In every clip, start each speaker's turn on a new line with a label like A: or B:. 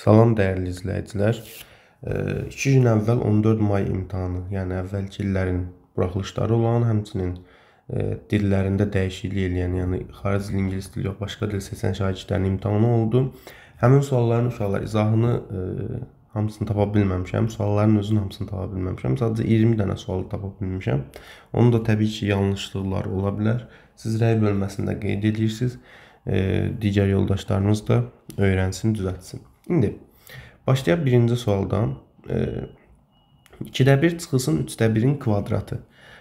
A: Salam dəyərli izləyicilər. 2 gün əvvəl 14 may imtahanı, yəni əvvəlki illərin buraxılışları olan, həmçinin e, dillərində dəyişiklik eləyən, yəni xarici dil ingilis dili yox başqa dil seçən şagirdlərin imtahanı oldu. Həmin sualların uşaqlar izahını ə, e, hamısını tapa bilməmişəm. Sualların özünün hamısını tapa bilməmişəm. Sadəcə 20 dənə sualı tapa bilmişəm. Onun da təbii ki, yanlışlıqlar ola bilər. Siz rəy bölməsində qeyd edirsiniz. E, digər yoldaşlarınız da öyrənsin, düzəltsin. İndi başlayaq birinci sualdan. E, 2-də 1 çıxılsın 3-də 1-in kvadratı.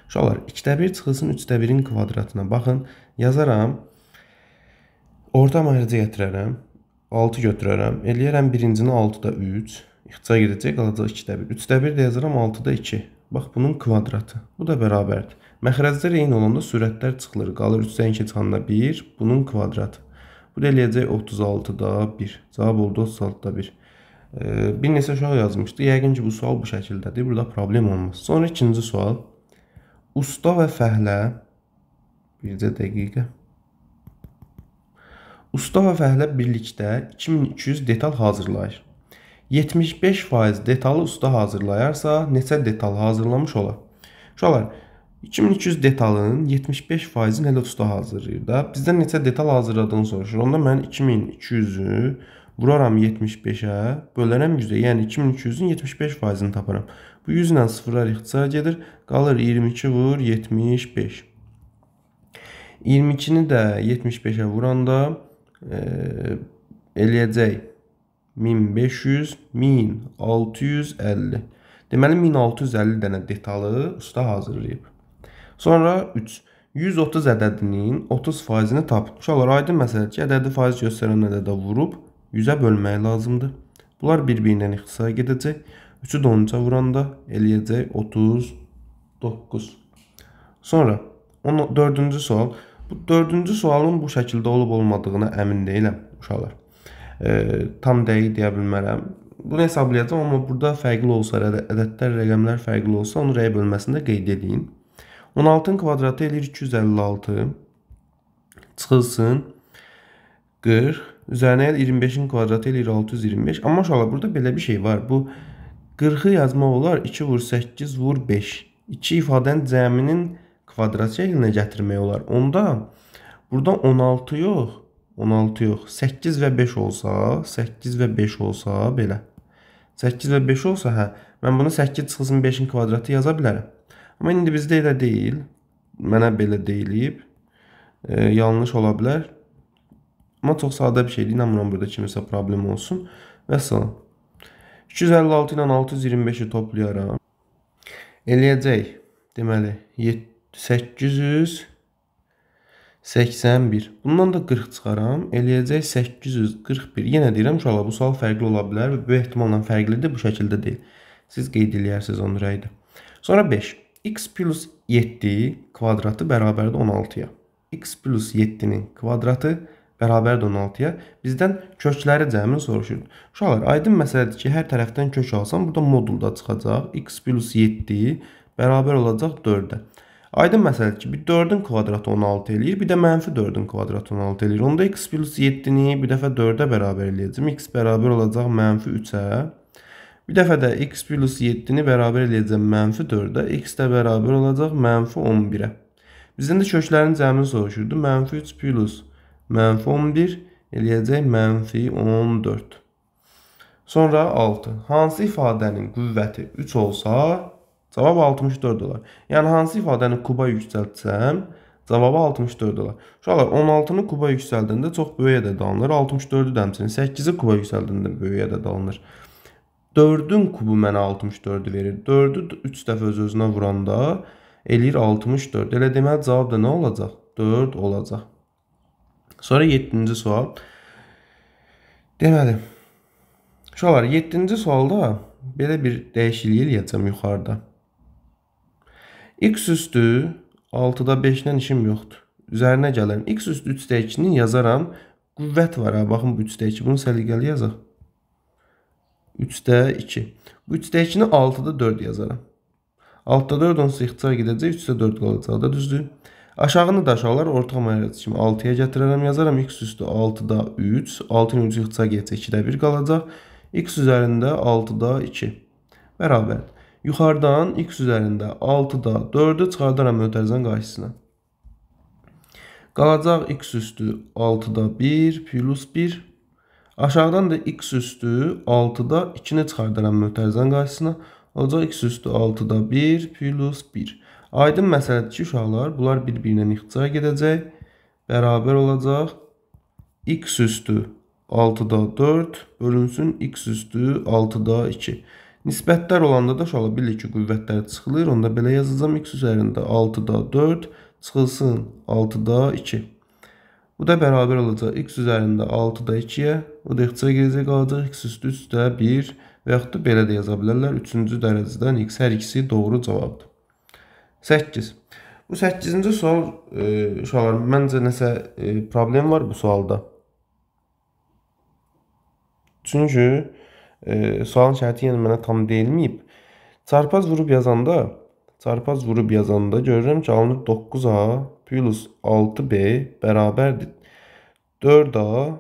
A: Uşaqlar, 2-də 1 çıxılsın 3-də 1-in kvadratına baxın. Yazaram. Orta mərci gətirərəm. 6 götürərəm. Eləyərəm birincini 6-da 3. İxtisar gedəcək, qalacaq 2-də 1. 3-də 1 də yazıram 6-da 2. Bax bunun kvadratı. Bu da bərabərdir. Məxrəclər eyni olanda sürətlər çıxılır. Qalır 3-dən 2 çıxanda 1. Bunun kvadratı. Bu da eləyəcək 36-da 1. Cavab oldu 36-da 1. Bir neçə sual yazmışdı. Yəqin ki, bu sual bu şəkildədir. Burada problem olmaz. Sonra ikinci sual. Usta və fəhlə bircə dəqiqə. Usta və fəhlə birlikdə 2200 detal hazırlayır. 75% detalı usta hazırlayarsa, neçə detal hazırlamış olar? Uşaqlar, 2200 detalın 75%-ni hələ usta hazırlayır da. Bizdən neçə detal hazırladığını soruşur. Onda mən 2200-ü vuraram 75-ə, bölərəm 100-ə, yəni 2200-ün 75%-ni taparam. Bu 100 ilə sıfırlar ixtisar gedir. Qalır 22 vur 75. 22-ni də 75-ə vuranda e, eləyəcək 1500, 1650. Deməli 1650 dənə detalı usta hazırlayıb. Sonra 3. 130 ədədinin 30 faizini tap. Uşaqlar aydın məsələdir ki, ədədi faiz göstərən ədədə vurub 100-ə bölmək lazımdır. Bunlar bir-birindən ixtisaya gedəcək. 3-ü də 13-ə vuranda eləyəcək 39. Sonra 4-cü sual. Bu 4-cü sualın bu şəkildə olub olmadığına əmin deyiləm uşaqlar. E, tam dəqiq deyə bilmərəm. Bunu hesablayacağam, amma burada fərqli olsa, ədədlər, rəqəmlər fərqli olsa, onu rəy bölməsində qeyd edin. 16-ın kvadratı eləyir 256. Çıxılsın 40. Üzərinə 25-in kvadratı eləyir 625. Amma maşallah burada belə bir şey var. Bu 40-ı yazmaq olar 2 vur 8 vur 5. 2 ifadənin cəminin kvadrat şəklinə gətirmək olar. Onda burada 16 yox, 16 yox. 8 və 5 olsa, 8 və 5 olsa belə. 8 və 5 olsa, hə, mən bunu 8 çıxsın 5-in kvadratı yaza bilərəm. Amma indi bizdə elə deyil. Mənə belə deyilib. E, yanlış ola bilər. Amma çox sadə bir şeydir. İnanmıram burada kiməsə problem olsun. Və salam. 256 ilə 625-i toplayaram. Eləyəcək. Deməli 800 81. Bundan da 40 çıxaram. Eləyəcək 841. Yenə deyirəm uşaqlar, bu sual fərqli ola bilər və böyük ehtimalla fərqlidir, bu şəkildə deyil. Siz qeyd eləyərsiniz onu rəydə. Sonra 5 x plus 7 kvadratı bərabərdir 16-ya. x plus 7-nin kvadratı bərabərdir 16-ya. Bizdən kökləri cəmini soruşur. Uşaqlar, aydın məsələdir ki, hər tərəfdən kök alsam, burada modulda çıxacaq. x plus 7 bərabər olacaq 4-ə. Aydın məsələdir ki, bir 4-ün kvadratı 16 eləyir, bir də mənfi 4-ün kvadratı 16 eləyir. Onda x plus 7-ni bir dəfə 4-ə bərabər eləyəcəm. x bərabər olacaq mənfi 3-ə. Bir dəfə də x plus 7-ni bərabər eləyəcəm mənfi 4-ə, x də bərabər olacaq mənfi 11-ə. Bizdən də köklərin cəmini soruşurdu. Mənfi 3 plus mənfi 11 eləyəcək mənfi 14. Sonra 6. Hansı ifadənin qüvvəti 3 olsa, cavab 64 olar. Yəni, hansı ifadəni kuba yüksəltsəm, cavabı 64 olar. Uşaqlar, 16-nı kuba yüksəldəndə çox böyük ədəd alınır. 64-ü də həmçinin 8-i kuba yüksəldəndə böyük ədəd alınır. 4-ün kubu mənə 64-ü verir. 4-ü 3 dəfə öz-özünə vuranda eləyir 64. Elə deməli cavab da nə olacaq? 4 olacaq. Sonra 7-ci sual. Deməli, uşaqlar 7-ci sualda belə bir dəyişiklik eləyəcəm yuxarıda. X üstü 6-da 5-lə işim yoxdur. Üzərinə gəlirəm. X üstü 3-də 2-ni yazaram. Qüvvət var ha. Baxın bu 3-də 2. Bunu səliqəli yazaq. 3-də 2. Bu 3-də 2-ni 6-da 4 yazaram. 6-da 4 onsuz ixtisar gedəcək, 3-də 4 qalacaq da düzdür. Aşağını da aşağılar ortaq mənəc kimi 6-ya gətirərəm, yazaram x üstü 6-da 3, 6-nın ucu ixtisar gedəcək, 2-də 1 qalacaq. x üzərində 6-da 2 bərabərdir. Yuxarıdan x üzərində 6-da 4-ü çıxardaram mötərizənin qarşısına. Qalacaq x üstü 6-da 1 plus 1 Aşağıdan da x üstü 6'da 2-ni çıxardaram mötərizənin qarşısına. Olacaq x üstü 6-da 1 plus 1. Aydın məsələdir ki, uşaqlar, bunlar bir-birinə ixtisar gedəcək. Bərabər olacaq x üstü 6-da 4 bölünsün x üstü 6-da 2. Nisbətlər olanda da uşaqlar bilir ki, qüvvətlər çıxılır. Onda belə yazacağam x üzərində 6-da 4 çıxılsın 6-da 2. Bu da bərabər olacaq x üzərində 6-da 2-yə, o da x-ə gedəcək qalacaq, x üstü üstə 1 və yaxud da belə də yaza bilərlər. Üçüncü dərəcədən x hər ikisi doğru cavabdır. 8. Bu 8-ci sual e, uşaqlar, məncə nəsə e, problem var bu sualda. Çünki e, sualın şərti yenə yəni mənə tam deyilməyib. Çarpaz vurub yazanda, çarpaz vurub yazanda görürəm ki, alınır 9A plus 6b bərabərdir. 4a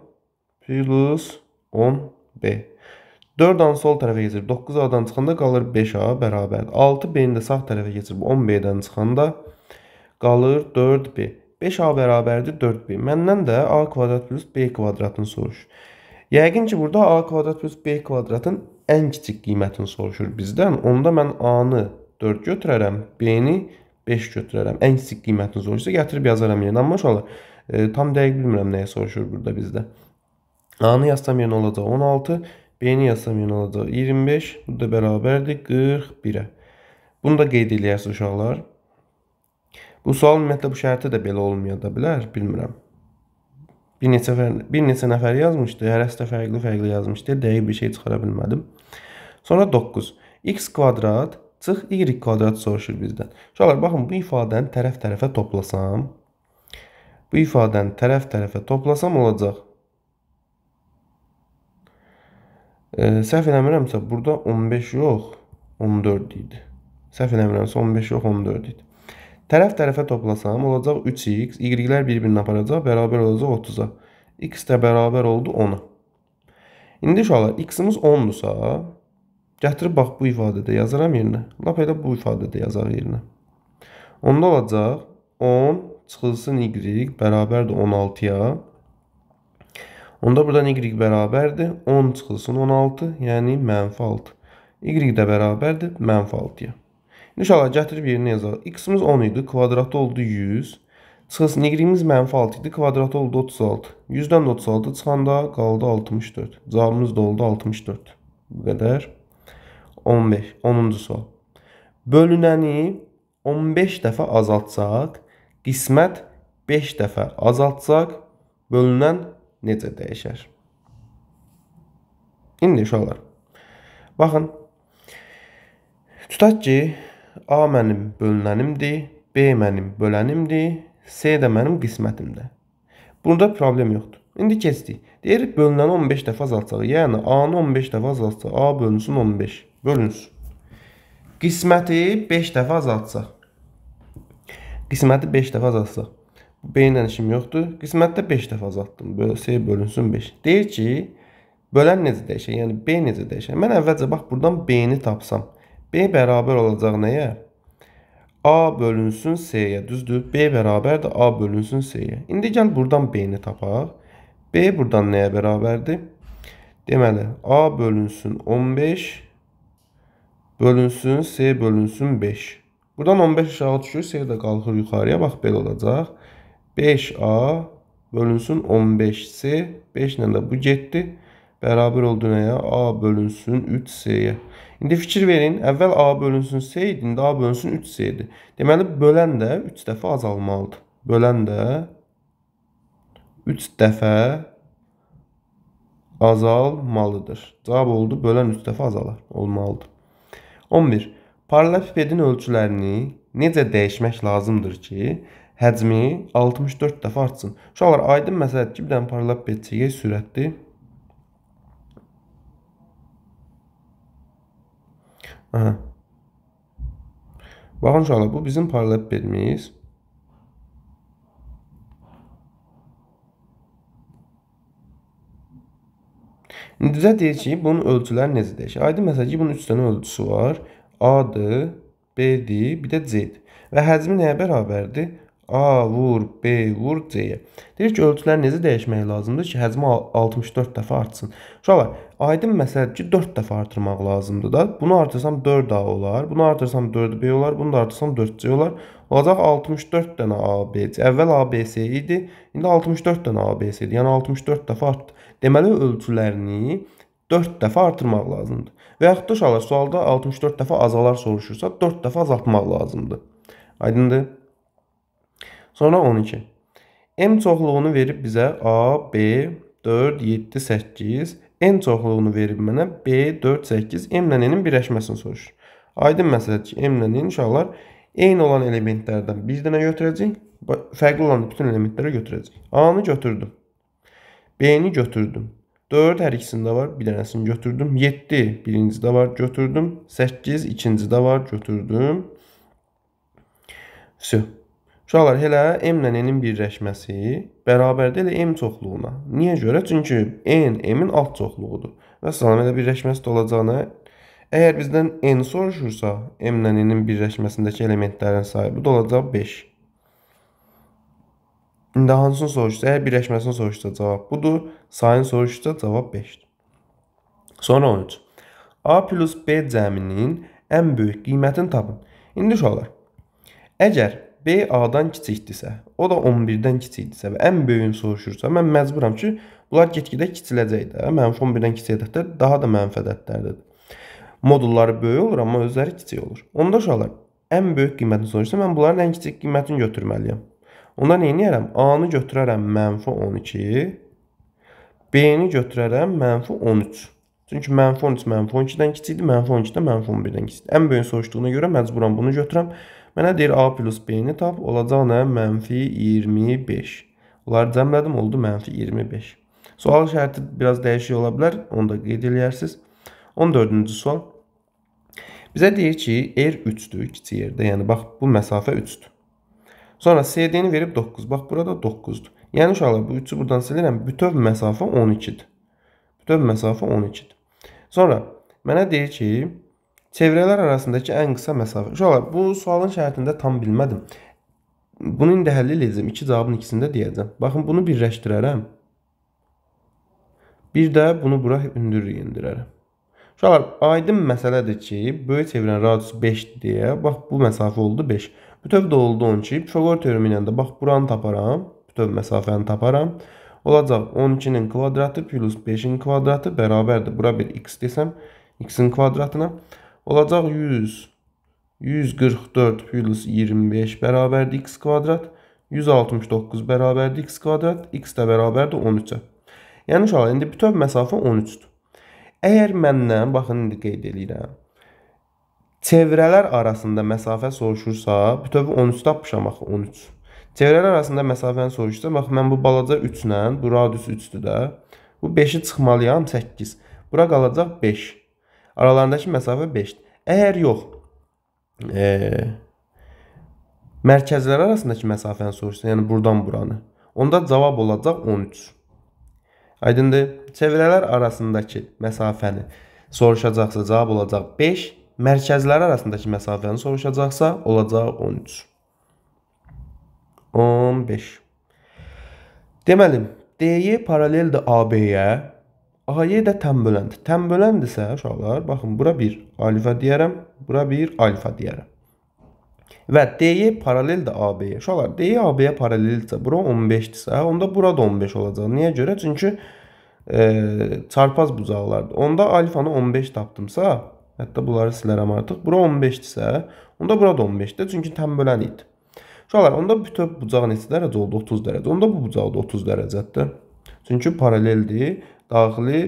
A: plus 10b. 4a-nı sol tərəfə keçirib 9a-dan çıxanda qalır 5a bərabərdir. 6b-ni də sağ tərəfə keçirib 10b-dən çıxanda qalır 4b. 5a bərabərdir 4b. Məndən də a kvadrat plus b kvadratını soruş. Yəqin ki, burada a kvadrat plus b kvadratın ən kiçik qiymətini soruşur bizdən. Onda mən a-nı 4 götürərəm, b-ni 5 götürərəm. Ən kiçik qiymətini soruşsa gətirib yazaram yerinə. Amma uşaqlar e, tam dəqiq bilmirəm nəyə soruşur burada bizdə. A-nı yazsam yerinə olacaq 16, B-ni yazsam yerinə olacaq 25, bu da bərabərdir 41-ə. Bunu da qeyd eləyəsiz uşaqlar. Bu sual ümumiyyətlə bu şərtə də belə olmaya da bilər, bilmirəm. Bir neçə fər, bir neçə nəfər yazmışdı, hər həftə fərqli-fərqli yazmışdı, dəqiq bir şey çıxara bilmədim. Sonra 9. x kvadrat çıx y kvadrat soruşur bizdən. Uşaqlar, baxın, bu ifadəni tərəf-tərəfə toplasam, bu ifadəni tərəf-tərəfə toplasam olacaq. E, səhv eləmirəmsə, burada 15 yox, 14 idi. Səhv eləmirəmsə, 15 yox, 14 idi. Tərəf-tərəfə toplasam olacaq 3x, y-lər bir-birini aparacaq, bərabər olacaq 30-a. x də bərabər oldu 10-a. İndi uşaqlar, x-imiz 10-dursa, Gətirib bax bu ifadədə yazaram yerinə. Lap elə bu ifadədə yazaq yerinə. Onda olacaq 10 çıxılsın y bərabərdir 16-ya. Onda buradan y bərabərdir 10 çıxılsın 16, yəni mənfi 6. y də bərabərdir mənfi 6-ya. İnşallah gətirib yerinə yazaq. x-imiz 10 idi, kvadratı oldu 100. Çıxılsın y-imiz mənfi 6 idi, kvadratı oldu 36. 100-dən 36 çıxanda qaldı 64. Cavabımız da oldu 64. Bu qədər. 15. 10-cu sual. Bölünəni 15 dəfə azaltsaq, qismət 5 dəfə azaltsaq, bölünən necə dəyişər? İndi uşaqlar. Baxın. Tutaq ki, A mənim bölünənimdir, B mənim bölənimdir, C də mənim qismətimdir. Bunda problem yoxdur. İndi keçdik. Deyir bölünəni 15 dəfə azaltsaq, yəni A-nı 15 dəfə azaltsaq, A bölünsün 15. Bölünüz. Qisməti 5 dəfə azaltsaq. Qisməti 5 dəfə azaltsaq. Bu beyinlə işim yoxdur. Qismətdə 5 dəfə azaltdım. Bölsə bölünsün 5. Deyir ki, bölən necə dəyişər? Yəni B necə dəyişər? Mən əvvəlcə bax burdan B-ni tapsam. B bərabər olacaq nəyə? A bölünsün C-yə, düzdür? B bərabərdir A bölünsün C-yə. İndi gəl buradan B-ni tapaq. B buradan nəyə bərabərdir? Deməli, A bölünsün 15 bölünsün, C bölünsün 5. Buradan 15 aşağı düşür, C də qalxır yuxarıya. Bax, belə olacaq. 5A bölünsün 15C. 5 ilə də bu getdi. Bərabər oldu nəyə? A bölünsün 3C-yə. İndi fikir verin, əvvəl A bölünsün C idi, indi A bölünsün 3C-dir. Deməli, bölən də 3 dəfə azalmalıdır. Bölən də 3 dəfə azalmalıdır. Cavab oldu, bölən 3 dəfə azalar, olmalıdır. 11. Parallepipedin ölçülərini necə dəyişmək lazımdır ki, həcmi 64 dəfə artsın? Uşaqlar, aydın məsələdir ki, bir dənə parallepiped çəkək sürətdir. Aha. Baxın uşaqlar, bu bizim parallepipedimiz. İndicə deyir ki, bunun ölçüləri necə dəyişir? Aydın məsələ ki, bunun 3 dənə ölçüsü var. A-dır, B-dir, bir də C-dir. Və həcmi nəyə bərabərdir? A vur B vur C-yə. Deyir ki, ölçülər necə dəyişmək lazımdır ki, həcmi 64 dəfə artsın. Uşaqlar, aydın məsələdir ki, 4 dəfə artırmaq lazımdır da. Bunu artırsam 4 A olar, bunu artırsam 4 B olar, bunu da artırsam 4 C olar. Olacaq 64 dənə A B C. Əvvəl A B C idi, indi 64 dənə A B C idi. Yəni 64 dəfə artdı deməli ölçülərini 4 dəfə artırmaq lazımdır. Və yaxud da uşaqlar sualda 64 dəfə azalar soruşursa 4 dəfə azaltmaq lazımdır. Aydındır? Sonra 12. M çoxluğunu verib bizə A, B, 4, 7, 8, N çoxluğunu verib mənə B, 4, 8, M ilə N-in birləşməsini soruşur. Aydın məsələdir ki, M ilə N uşaqlar eyni olan elementlərdən bir dənə götürəcək, fərqli olan bütün elementlərə götürəcək. A-nı götürdüm. B-ni götürdüm. 4 hər ikisində var. Bir dənəsini götürdüm. 7 birincidə var, götürdüm. 8 ikincidə var, götürdüm. Vəsə. Uşaqlar, elə M ilə N-in birləşməsi bərabərdir elə M çoxluğuna. Niyə görə? Çünki N M-in alt çoxluğudur. Və salam elə birləşməsi də olacağına Əgər bizdən n soruşursa, m ilə n-in birləşməsindəki elementlərin sayı bu da olacaq 5. İndi hansını soruşdu? Əgər birləşməsini soruşdu, cavab budur. Sayını soruşdu, cavab 5-dir. Sonra 13. A plus B cəminin ən böyük qiymətini tapın. İndi uşaqlar, əgər B A-dan kiçikdirsə, o da 11-dən kiçikdirsə və ən böyüyünü soruşursa, mən məcburam ki, bunlar get-gedə kiçiləcək də. Mənim 11-dən kiçik ədədlər daha da mənfəət ədədlərdir. Modulları böyük olur, amma özləri kiçik olur. Onda uşaqlar, ən böyük qiymətin soruşsa, mən bunların ən kiçik qiymətini götürməliyəm. Onda neynəyərəm? A-nı götürərəm mənfi 12, B-ni götürərəm mənfi 13. Çünki mənfi 13 mənfi 12-dən kiçikdir, mənfi 12 də mənfi 11-dən kiçikdir. Ən böyük soruşduğuna görə məcburan bunu götürəm. Mənə deyir A plus B-ni tap, olacaq nə? Mənfi 25. Onları cəmlədim, oldu mənfi 25. Sual şərti biraz dəyişik ola bilər, onu da qeyd eləyərsiniz. 14-cü sual. Bizə deyir ki, R er 3-dür kiçik yerdə. Yəni, bax, bu məsafə 3-dür. Sonra CD-ni verib 9. Bax burada 9-dur. Yəni uşaqlar bu 3-ü buradan silirəm. Bütöv məsafə 12-dir. Bütöv məsafə 12-dir. Sonra mənə deyir ki, çevrələr arasındakı ən qısa məsafə. Uşaqlar bu sualın şərtində tam bilmədim. Bunu indi həll edəcəm. İki cavabın ikisini də deyəcəm. Baxın bunu birləşdirərəm. Bir də bunu bura hündürlük endirərəm. Uşaqlar aydın məsələdir ki, böyük çevrənin radiusu 5-dir deyə bax bu məsafə oldu 5. Bütöv də olduğun ki, Pifaqor teoremi ilə də bax buranı taparam, bütöv məsafəni taparam. Olacaq 12-nin kvadratı plus 5-in kvadratı bərabərdir. Bura bir x desəm, x-in kvadratına. Olacaq 100, 144 plus 25 bərabərdir x kvadrat. 169 bərabərdir x kvadrat, x də bərabərdir 13-ə. Yəni uşaqlar, indi bütöv məsafə 13-dür. Əgər məndən, baxın indi qeyd edirəm, Çevrələr arasında məsafə soruşursa, bütöv 13 tapmışam axı 13. Çevrələr arasında məsafəni soruşsam, bax mən bu balaca 3-lə, bu radius 3-dür də. Bu 5-i çıxmalıyam 8. Bura qalacaq 5. Aralarındakı məsafə 5-dir. Əgər yox, e, mərkəzlər arasındakı məsafəni soruşsa, yəni burdan buranı, onda cavab olacaq 13. Aydındır? Çevrələr arasındakı məsafəni soruşacaqsa cavab olacaq 5 mərkəzləri arasındakı məsafəni soruşacaqsa, olacaq 13. 15. Deməli, DY paraleldir AB-yə, AY də tən bölənd. Tən böləndirsə uşaqlar, baxın, bura 1 alfa deyərəm, bura 1 alfa deyərəm. Və DY paraleldir AB-yə. Uşaqlar, DY AB-yə paraleldirsə, bura 15-dirsə, onda bura da 15 olacaq. Niyə görə? Çünki e, çarpaz bucaqlardır. Onda alfanı 15 tapdımsa, Hətta bunları silərəm artıq. Bura 15-dirsə, onda bura da 15-dir. Çünki tam bölən idi. Uşaqlar, onda bütöv bucaq neçə dərəcə oldu? 30 dərəcə. Onda bu bucaq da 30 dərəcədir. Çünki paraleldir. Daxili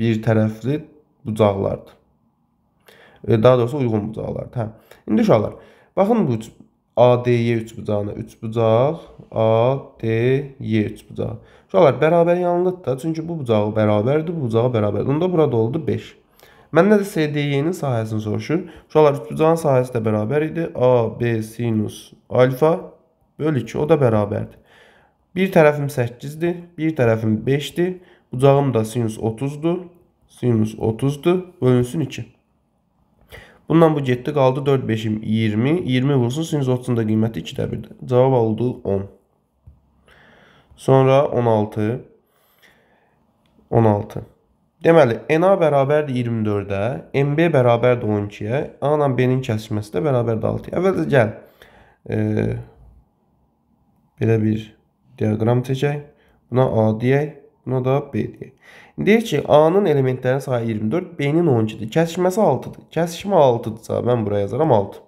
A: bir tərəfli bucaqlardır. E, daha doğrusu uyğun bucaqlardır. Hə. İndi uşaqlar, baxın bu ADY 3 bucağına 3 bucaq, ADY 3 bucaq. Uşaqlar bərabər yanlıdır da, çünki bu bucağı bərabərdir, bu bucağı bərabərdir. Onda burada oldu 5. Məndə də SDY-nin sahəsini soruşur. Uşaqlar rütbucan sahəsi də bərabər idi. A, B sinus alfa böl 2 o da bərabərdir. Bir tərəfim 8-dir, bir tərəfim 5-dir. Bucağım da sinus 30-dur. Sinus 30-dur. Bölünsün 2. Bundan bu getdi, qaldı 4 5-im 20. 20 vursun, sinus 30-un da qiyməti 2-də 1-dir. Cavab oldu 10. Sonra 16. 16. Deməli, n-a bərabərdir 24-ə, n-b bərabərdir 12-yə, a ilə b-nin kəsişməsi də bərabərdir 6-ya. Əvvəlcə gəl, e, belə bir diaqram çəkək. Buna a deyək, buna da b deyək. Deyək ki, a-nın elementlərinin sayı 24, b-nin 12-dir. Kəsişməsi 6-dır. Kəsişmə 6-dırsa, mən bura yazaram 6.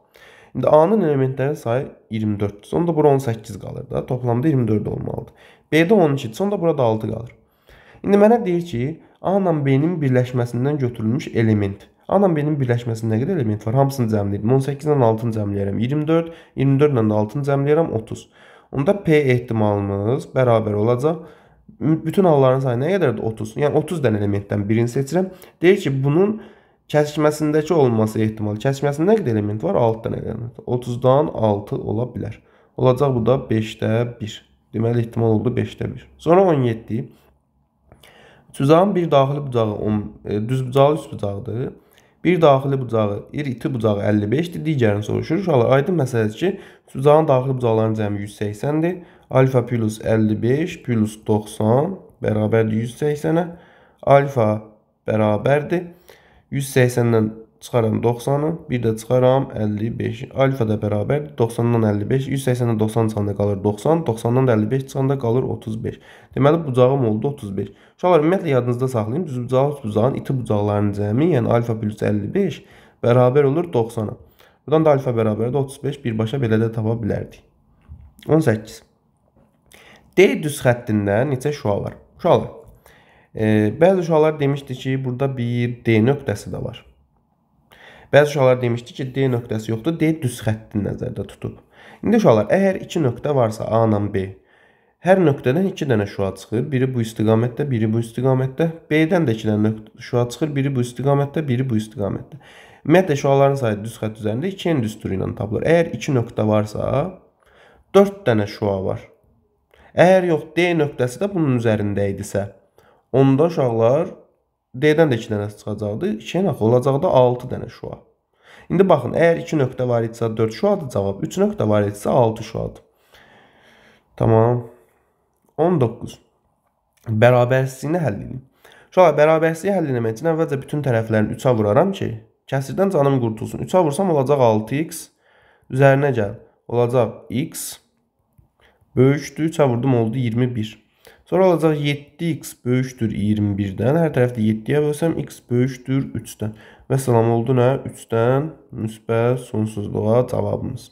A: İndi A-nın elementlərinin sayı 24-dür. Sonda bura 18 qalır da. Toplamda 24 olmalıdır. B-də 12-dir. Sonda burada 6 qalır. İndi mənə deyir ki, A ilə B-nin birləşməsindən götürülmüş element. A ilə B-nin birləşməsində nə qədər element var? Hamısını cəmləyirəm. 18 ilə 6-nı cəmləyirəm. 24, 24 ilə 6-nı cəmləyirəm 30. Onda P ehtimalımız bərabər olacaq. Bütün halların sayı nə qədərdir? 30. Yəni 30 dənə elementdən birini seçirəm. Deyir ki, bunun kəsişməsindəki olması ehtimalı. Kəsişməsində nə qədər element var? 6 dənə element. 30-dan 6 ola bilər. Olacaq bu da 5-də 1. Deməli ehtimal oldu 5-də 1. Sonra 17. Cüzanın bir daxili bucağı 10, e, düz bucağı 3 bucaqdır. Bir daxili bucağı, ir iti bucağı 55-dir. Digərini soruşur. Uşaqlar, aydın məsələdir ki, cüzanın daxili bucaqlarının cəmi 180-dir. Alfa plus 55 plus 90 bərabərdir 180-ə. Alfa bərabərdir. 180-dən çıxaram 90-ı, bir də çıxaram 55. Alfa da bərabər 90-dan 55, 180-də 90 çıxanda qalır 90, 90-dan da 55 çıxanda qalır 35. Deməli bucağım oldu 35. Uşaqlar ümumiyyətlə yadınızda saxlayın, düz bucağı, üç bucağın iti bucaqlarının cəmi, yəni alfa plus 55 bərabər olur 90-a. Buradan da alfa bərabər də 35 birbaşa belə də tapa bilərdik. 18. D düz xəttində neçə şua var? Uşaqlar, e, bəzi uşaqlar demişdi ki, burada bir D nöqtəsi də var. Bəzi uşaqlar demişdi ki, D nöqtəsi yoxdur, D düz xətti nəzərdə tutub. İndi uşaqlar, əgər 2 nöqtə varsa A ilə B, hər nöqtədən 2 dənə şüa çıxır. Biri bu istiqamətdə, biri bu istiqamətdə. B-dən də 2 dənə şüa çıxır, biri bu istiqamətdə, biri bu istiqamətdə. Ümumiyyətlə şüaların sayı düz xətt üzərində 2 n düsturu ilə tapılır. Əgər 2 nöqtə varsa, 4 dənə şüa var. Əgər yox D nöqtəsi də bunun üzərində idisə, onda uşaqlar D-dən də 2 dənə çıxacaqdı. 2-yə nə olacaqdı? 6 dənə şua. İndi baxın, əgər 2 nöqtə var idisə 4 şuadır cavab. 3 nöqtə var idisə 6 şuadır. Tamam. 19. Bərabərsizliyini həll edin. Uşaqlar, bərabərsizliyi həll etmək üçün əvvəlcə bütün tərəflərini 3-ə vuraram ki, kəsirdən canım qurtulsun. 3-ə vursam olacaq 6x. Üzərinə gəl. Olacaq x. Böyükdür. 3-ə vurdum oldu 21. Sonra alacaq 7x böyükdür 21-dən. Hər tərəfdə 7-yə bölsəm x böyükdür 3-dən. Və salam oldu nə? 3-dən müsbət sonsuzluğa cavabımız.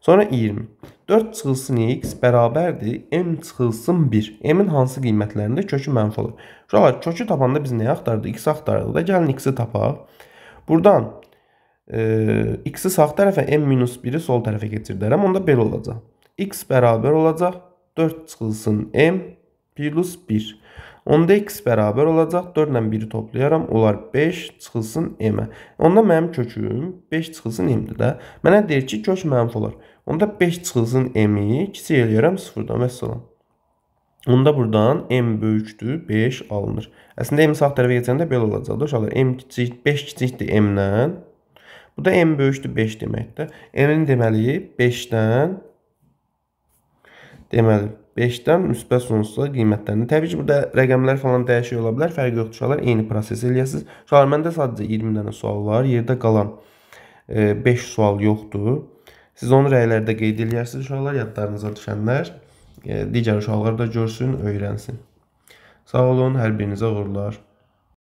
A: Sonra 20. 4 çıxılsın x bərabərdir m çıxılsın 1. M-in hansı qiymətlərində kökü mənfi olur? Uşaqlar, kökü tapanda biz nəyi axtardıq? X axtardıq da. Gəlin x-i tapaq. Burdan e, x-i sağ tərəfə m-1-i sol tərəfə keçirdərəm. Onda belə olacaq. x bərabər olacaq 4 çıxılsın m plus 1. Onda x bərabər olacaq. 4 ilə 1-i toplayaram. Olar 5 çıxılsın m-ə. Onda mənim köküm 5 çıxılsın m-dir də. Mənə deyir ki, kök mənfi olar. Onda 5 çıxılsın m-i kiçik eləyərəm 0-dan və salam. Onda buradan m böyükdür 5 alınır. Əslində m sağ tərəfə keçəndə belə olacaq. Uşaqlar m kiçik 5 kiçikdir m-dən. Bu da m böyükdür 5 deməkdir. M-in deməli 5-dən Deməli 5-dən müsbət sonsuza qiymətlənir. Təbii ki, burada rəqəmlər falan dəyişik ola bilər, fərqi yoxdur. Uşaqlar eyni proses eləyəsiniz. Uşaqlar məndə sadəcə 20 dənə sual var. Yerdə qalan 5 e, sual yoxdur. Siz onu rəylərdə qeyd eləyərsiniz uşaqlar, yadlarınıza düşənlər e, digər uşaqlar da görsün, öyrənsin. Sağ olun, hər birinizə uğurlar.